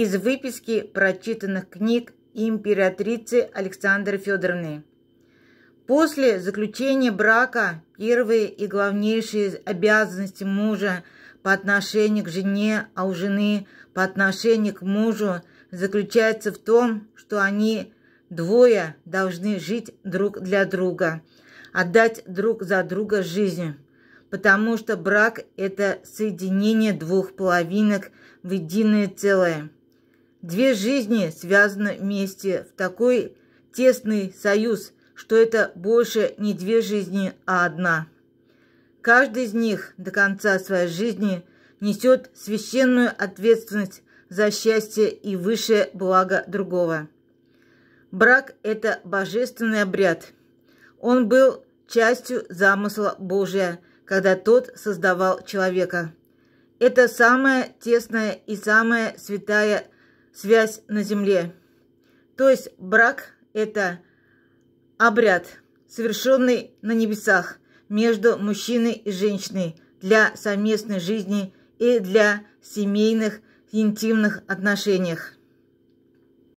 из выписки прочитанных книг императрицы Александры Федоровны. После заключения брака первые и главнейшие обязанности мужа по отношению к жене, а у жены по отношению к мужу заключаются в том, что они двое должны жить друг для друга, отдать друг за друга жизнь, потому что брак – это соединение двух половинок в единое целое – Две жизни связаны вместе в такой тесный союз, что это больше не две жизни, а одна. Каждый из них до конца своей жизни несет священную ответственность за счастье и высшее благо другого. Брак – это божественный обряд. Он был частью замысла Божия, когда тот создавал человека. Это самая тесная и самая святая связь на земле. То есть брак – это обряд, совершенный на небесах между мужчиной и женщиной для совместной жизни и для семейных интимных отношениях.